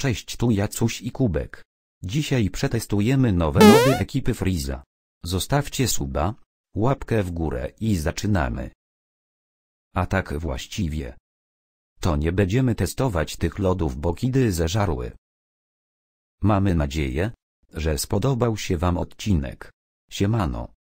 Cześć tu Jacuś i Kubek. Dzisiaj przetestujemy nowe lody ekipy Friza. Zostawcie suba, łapkę w górę i zaczynamy. A tak właściwie. To nie będziemy testować tych lodów bo kiedy zeżarły. Mamy nadzieję, że spodobał się Wam odcinek. Siemano.